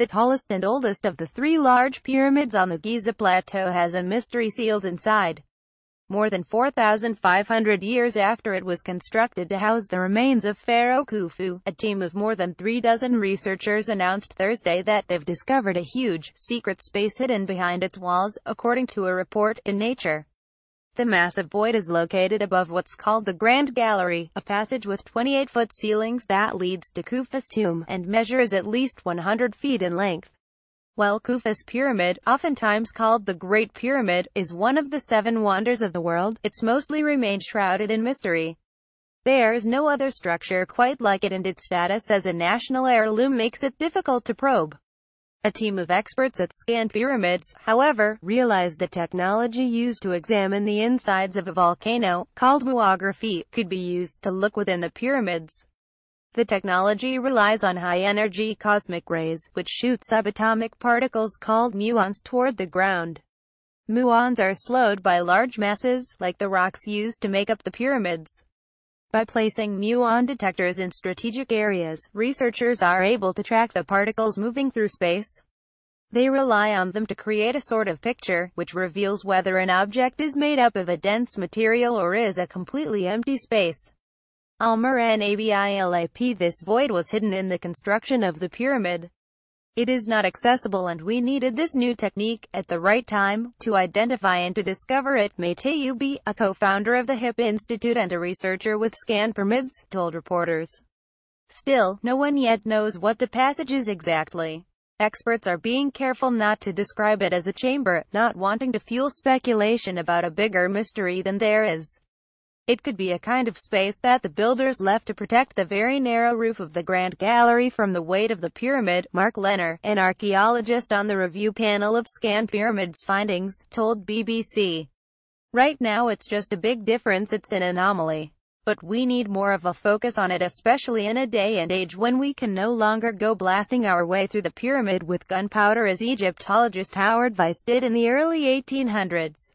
The tallest and oldest of the three large pyramids on the Giza Plateau has a mystery sealed inside. More than 4,500 years after it was constructed to house the remains of Pharaoh Khufu, a team of more than three dozen researchers announced Thursday that they've discovered a huge, secret space hidden behind its walls, according to a report in Nature. The massive void is located above what's called the Grand Gallery, a passage with 28-foot ceilings that leads to Khufu's tomb, and measures at least 100 feet in length. While Khufu's Pyramid, oftentimes called the Great Pyramid, is one of the seven wonders of the world, it's mostly remained shrouded in mystery. There's no other structure quite like it and its status as a national heirloom makes it difficult to probe. A team of experts at scanned Pyramids, however, realized the technology used to examine the insides of a volcano, called muography, could be used to look within the pyramids. The technology relies on high-energy cosmic rays, which shoot subatomic particles called muons toward the ground. Muons are slowed by large masses, like the rocks used to make up the pyramids. By placing muon detectors in strategic areas, researchers are able to track the particles moving through space. They rely on them to create a sort of picture, which reveals whether an object is made up of a dense material or is a completely empty space. Almer Abilip, This void was hidden in the construction of the pyramid. It is not accessible and we needed this new technique, at the right time, to identify and to discover it. Mateyubi, a co-founder of the HIP Institute and a researcher with scan permits, told reporters. Still, no one yet knows what the passage is exactly. Experts are being careful not to describe it as a chamber, not wanting to fuel speculation about a bigger mystery than there is. It could be a kind of space that the builders left to protect the very narrow roof of the Grand Gallery from the weight of the pyramid, Mark Lenner, an archaeologist on the review panel of Scan Pyramid's findings, told BBC. Right now it's just a big difference it's an anomaly. But we need more of a focus on it especially in a day and age when we can no longer go blasting our way through the pyramid with gunpowder as Egyptologist Howard Weiss did in the early 1800s.